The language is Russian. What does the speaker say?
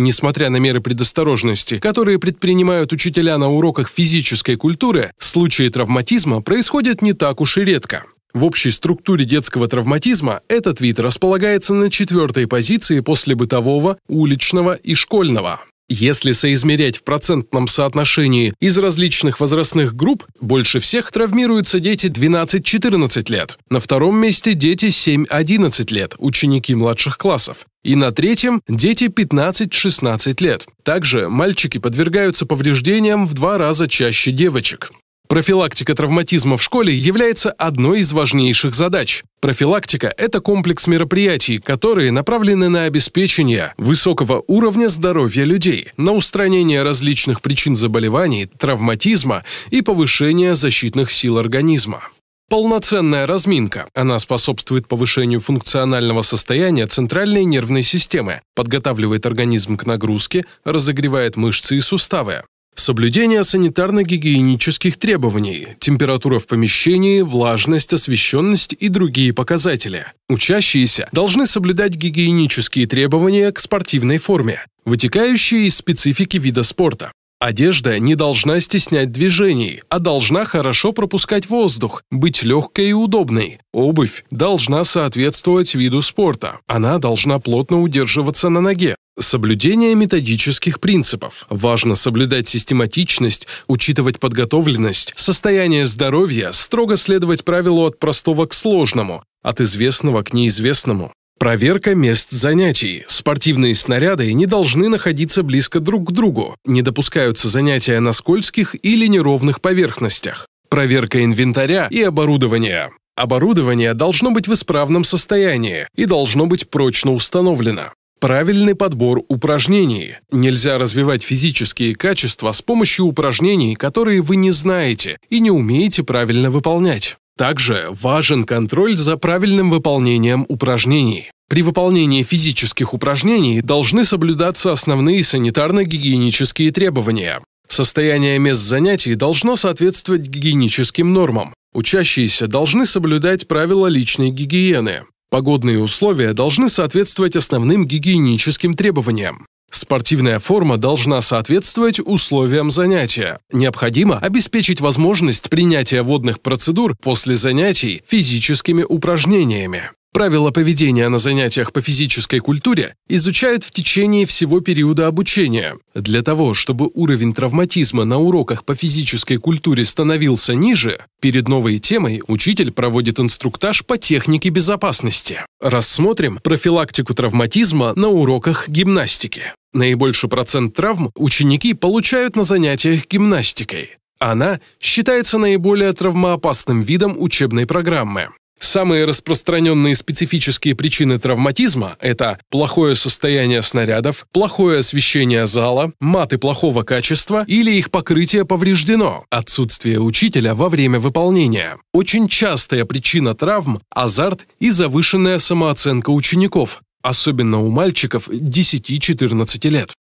Несмотря на меры предосторожности, которые предпринимают учителя на уроках физической культуры, случаи травматизма происходят не так уж и редко. В общей структуре детского травматизма этот вид располагается на четвертой позиции после бытового, уличного и школьного. Если соизмерять в процентном соотношении из различных возрастных групп, больше всех травмируются дети 12-14 лет. На втором месте дети 7-11 лет, ученики младших классов. И на третьем – дети 15-16 лет. Также мальчики подвергаются повреждениям в два раза чаще девочек. Профилактика травматизма в школе является одной из важнейших задач. Профилактика – это комплекс мероприятий, которые направлены на обеспечение высокого уровня здоровья людей, на устранение различных причин заболеваний, травматизма и повышение защитных сил организма. Полноценная разминка. Она способствует повышению функционального состояния центральной нервной системы, подготавливает организм к нагрузке, разогревает мышцы и суставы. Соблюдение санитарно-гигиенических требований, температура в помещении, влажность, освещенность и другие показатели. Учащиеся должны соблюдать гигиенические требования к спортивной форме, вытекающие из специфики вида спорта. Одежда не должна стеснять движений, а должна хорошо пропускать воздух, быть легкой и удобной. Обувь должна соответствовать виду спорта. Она должна плотно удерживаться на ноге. Соблюдение методических принципов. Важно соблюдать систематичность, учитывать подготовленность, состояние здоровья, строго следовать правилу от простого к сложному, от известного к неизвестному. Проверка мест занятий. Спортивные снаряды не должны находиться близко друг к другу. Не допускаются занятия на скользких или неровных поверхностях. Проверка инвентаря и оборудования. Оборудование должно быть в исправном состоянии и должно быть прочно установлено. Правильный подбор упражнений. Нельзя развивать физические качества с помощью упражнений, которые вы не знаете и не умеете правильно выполнять. Также важен контроль за правильным выполнением упражнений. При выполнении физических упражнений должны соблюдаться основные санитарно-гигиенические требования. Состояние мест занятий должно соответствовать гигиеническим нормам. Учащиеся должны соблюдать правила личной гигиены. Погодные условия должны соответствовать основным гигиеническим требованиям. Спортивная форма должна соответствовать условиям занятия. Необходимо обеспечить возможность принятия водных процедур после занятий физическими упражнениями. Правила поведения на занятиях по физической культуре изучают в течение всего периода обучения. Для того, чтобы уровень травматизма на уроках по физической культуре становился ниже, перед новой темой учитель проводит инструктаж по технике безопасности. Рассмотрим профилактику травматизма на уроках гимнастики. Наибольший процент травм ученики получают на занятиях гимнастикой. Она считается наиболее травмоопасным видом учебной программы. Самые распространенные специфические причины травматизма – это плохое состояние снарядов, плохое освещение зала, маты плохого качества или их покрытие повреждено, отсутствие учителя во время выполнения. Очень частая причина травм – азарт и завышенная самооценка учеников, особенно у мальчиков 10-14 лет.